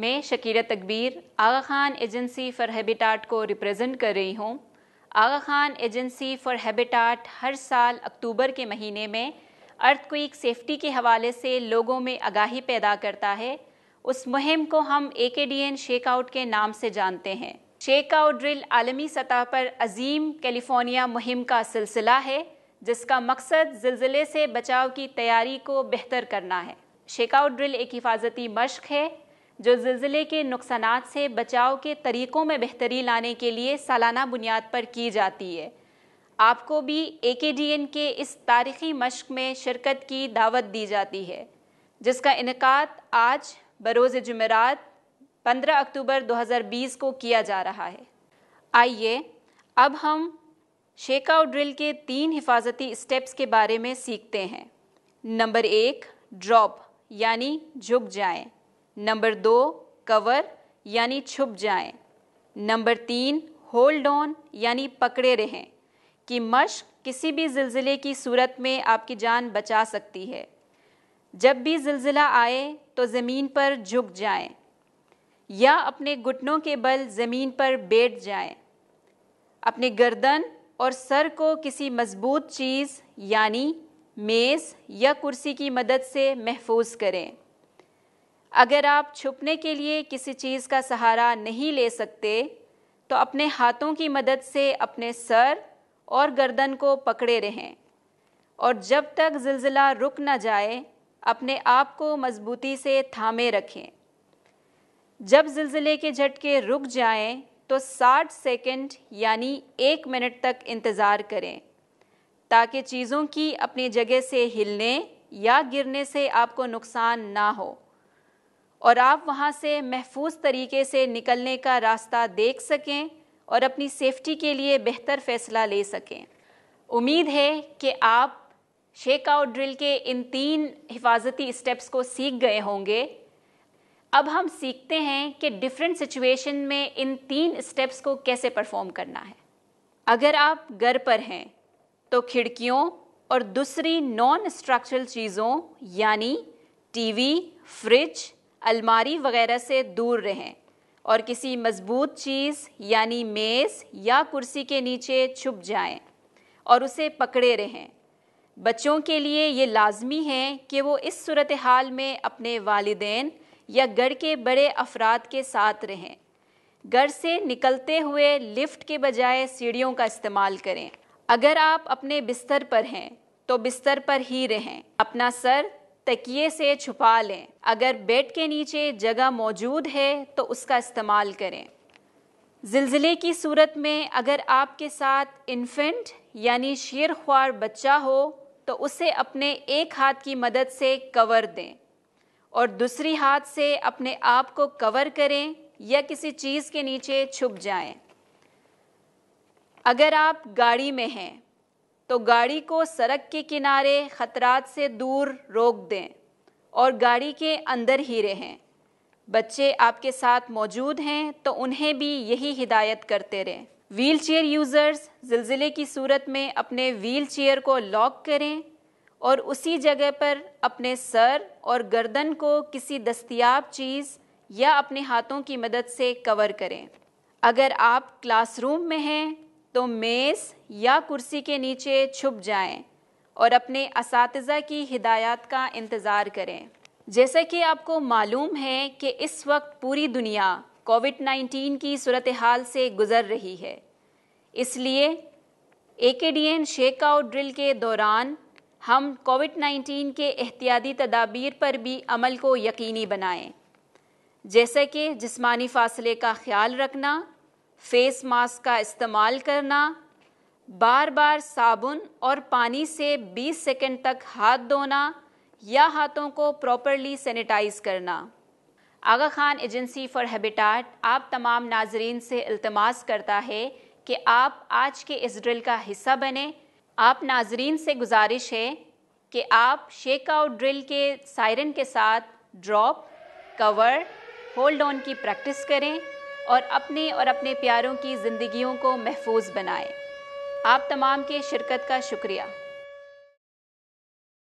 मैं Shakira Takbir Aga Khan agency for habitat को represent कर रही हूँ Aga Khan agency for habitat हर साल अक्टूबर के महीने में अर्थक्विक सेफ्टी के हवाले से लोगों में आगाही पैदा करता है उस मुहिम को हम ए के डी एन शेकआउट के नाम से जानते हैं शेकआउट ड्रिल आलमी सतह पर अजीम कैलिफोर्निया मुहिम का सिलसिला है जिसका मकसद जिलजिले से बचाव की तैयारी को बेहतर करना है शेकआउट ड्रिल एक हिफाजती मश्क है जो ज़िलज़िले के नुकसान से बचाव के तरीक़ों में बेहतरी लाने के लिए सालाना बुनियाद पर की जाती है आपको भी ए के डी एन के इस तारीखी मश्क में शिरकत की दावत दी जाती है जिसका इनका आज बरोज़ जमेरात 15 अक्टूबर 2020 को किया जा रहा है आइए अब हम शेक आउट ड्रिल के तीन हिफाजती स्टेप्स के बारे में सीखते हैं नंबर एक ड्रॉप यानी झुक जाएं। नंबर दो कवर यानी छुप जाएं। नंबर तीन होल्ड ऑन यानी पकड़े रहें कि मश्क किसी भी ज़िलज़िले की सूरत में आपकी जान बचा सकती है जब भी ज़िलज़िला आए तो ज़मीन पर झुक जाएं या अपने घुटनों के बल ज़मीन पर बैठ जाएं। अपने गर्दन और सर को किसी मजबूत चीज़ यानी मेज़ या कुर्सी की मदद से महफूज करें अगर आप छुपने के लिए किसी चीज़ का सहारा नहीं ले सकते तो अपने हाथों की मदद से अपने सर और गर्दन को पकड़े रहें और जब तक ज़िलज़िला रुक न जाए अपने आप को मजबूती से थामे रखें जब ज़िलज़िले के झटके रुक जाएं तो 60 सेकंड यानी एक मिनट तक इंतज़ार करें ताकि चीज़ों की अपनी जगह से हिलने या गिरने से आपको नुकसान ना हो और आप वहाँ से महफूज तरीके से निकलने का रास्ता देख सकें और अपनी सेफ्टी के लिए बेहतर फ़ैसला ले सकें उम्मीद है कि आप शेक आउट ड्रिल के इन तीन हिफाजती स्टेप्स को सीख गए होंगे अब हम सीखते हैं कि डिफरेंट सिचुएशन में इन तीन स्टेप्स को कैसे परफॉर्म करना है अगर आप घर पर हैं तो खिड़कियों और दूसरी नॉन स्ट्रक्चरल चीज़ों यानी टीवी, फ्रिज अलमारी वगैरह से दूर रहें और किसी मजबूत चीज़ यानी मेज़ या कुर्सी के नीचे छुप जाएं और उसे पकड़े रहें बच्चों के लिए ये लाजमी है कि वो इस सूरत हाल में अपने वालदेन या घर के बड़े अफराद के साथ रहें घर से निकलते हुए लिफ्ट के बजाय सीढ़ियों का इस्तेमाल करें अगर आप अपने बिस्तर पर हैं तो बिस्तर पर ही रहें अपना सर तकिए से छुपा लें अगर बेड के नीचे जगह मौजूद है तो उसका इस्तेमाल करें जिलजिले की सूरत में अगर आपके साथ इन्फेंट यानी शेर ख्वार बच्चा हो तो उसे अपने एक हाथ की मदद से कवर दें और दूसरी हाथ से अपने आप को कवर करें या किसी चीज़ के नीचे छुप जाएं। अगर आप गाड़ी में हैं तो गाड़ी को सड़क के किनारे ख़तरात से दूर रोक दें और गाड़ी के अंदर ही रहें बच्चे आपके साथ मौजूद हैं तो उन्हें भी यही हिदायत करते रहें व्हील चेयर यूज़र्स ज़िलज़िले की सूरत में अपने व्हील चेयर को लॉक करें और उसी जगह पर अपने सर और गर्दन को किसी दस्तियाब चीज़ या अपने हाथों की मदद से कवर करें अगर आप क्लासरूम में हैं तो मेज़ या कुर्सी के नीचे छुप जाएं और अपने इस की हिदायत का इंतज़ार करें जैसा कि आपको मालूम है कि इस वक्त पूरी दुनिया कोविड 19 की सूरत हाल से गुज़र रही है इसलिए ए के डी शेक शेकआउट ड्रिल के दौरान हम कोविड 19 के एहतियाती तदाबीर पर भी अमल को यकीनी बनाएं जैसे कि जिस्मानी फासले का ख्याल रखना फेस मास्क का इस्तेमाल करना बार बार साबुन और पानी से 20 सेकंड तक हाथ धोना या हाथों को प्रॉपरली सैनिटाइज करना Aga Khan agency for habitat आप तमाम नाजरीन से अल्तमास करता है कि आप आज के इस ड्रिल का हिस्सा बने आप नाजरीन से गुजारिश है कि आप शेकआउट ड्रिल के सायरन के साथ ड्रॉप कवर होल्ड ऑन की प्रैक्टिस करें और अपने और अपने प्यारों की ज़िंदगियों को महफूज बनाएं। आप तमाम के शिरकत का शुक्रिया